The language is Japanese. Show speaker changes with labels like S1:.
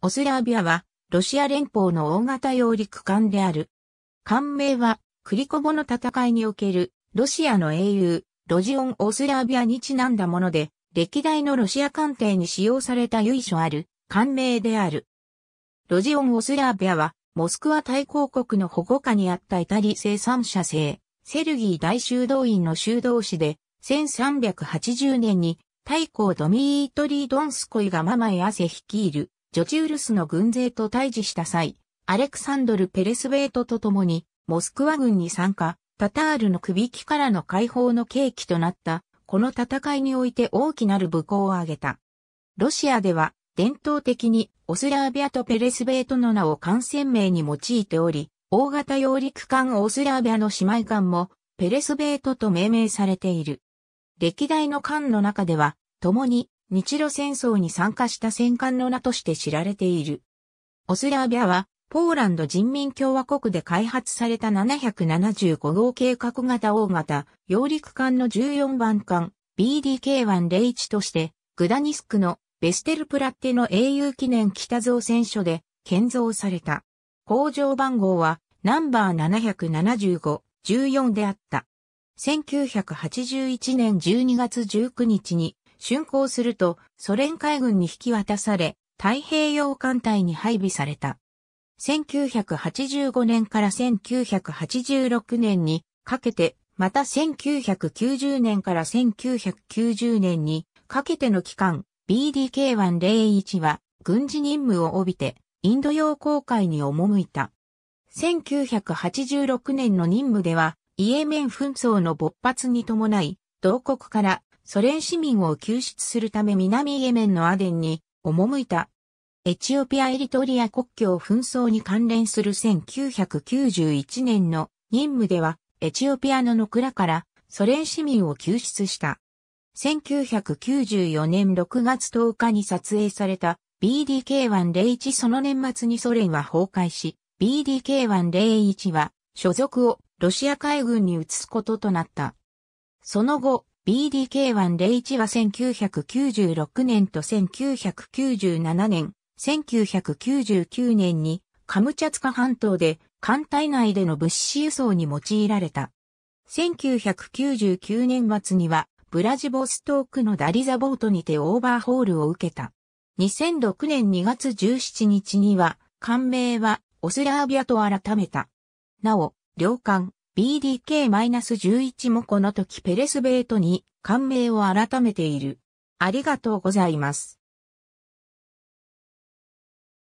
S1: オスラービアは、ロシア連邦の大型揚陸艦である。艦名は、クリコボの戦いにおける、ロシアの英雄、ロジオン・オスラービアにちなんだもので、歴代のロシア艦艇に使用された由緒ある、艦名である。ロジオン・オスラービアは、モスクワ大公国の保護下にあったイタリ生産者製、セルギー大修道院の修道士で、1380年に、大公ドミートリー・ドンスコイがママへアセ率いるジョチウルスの軍勢と対峙した際、アレクサンドル・ペレスベートと共に、モスクワ軍に参加、タタールの首輝からの解放の契機となった、この戦いにおいて大きなる武功を挙げた。ロシアでは、伝統的にオスラービアとペレスベートの名を艦船名に用いており、大型揚陸艦オスラービアの姉妹艦もペレスベートと命名されている。歴代の艦の中では、共に日露戦争に参加した戦艦の名として知られている。オスラービャは、ポーランド人民共和国で開発された775号計画型大型、揚陸艦の14番艦 BDK101 として、グダニスクのベステルプラッテの英雄記念北造船所で建造された。工場番号はナンバー775、14であった。1981年12月19日に竣工するとソ連海軍に引き渡され、太平洋艦隊に配備された。1985年から1986年にかけて、また1990年から1990年にかけての期間、BDK-101 は軍事任務を帯びて、インド洋航海に赴いた。1986年の任務では、イエメン紛争の勃発に伴い、同国からソ連市民を救出するため南イエメンのアデンに赴いた。エチオピア・エリトリア国境紛争に関連する1991年の任務では、エチオピアのノクラからソ連市民を救出した。1994年6月10日に撮影された BDK101 その年末にソ連は崩壊し、BDK101 は所属をロシア海軍に移すこととなった。その後、BDK101 は1996年と1997年、1999年にカムチャツカ半島で艦隊内での物資輸送に用いられた。1999年末にはブラジボストークのダリザボートにてオーバーホールを受けた。2006年2月17日には艦名はオスラービアと改めた。なお、両艦、BDK-11 もこの時ペレスベートに感銘を改めている。ありがとうございます。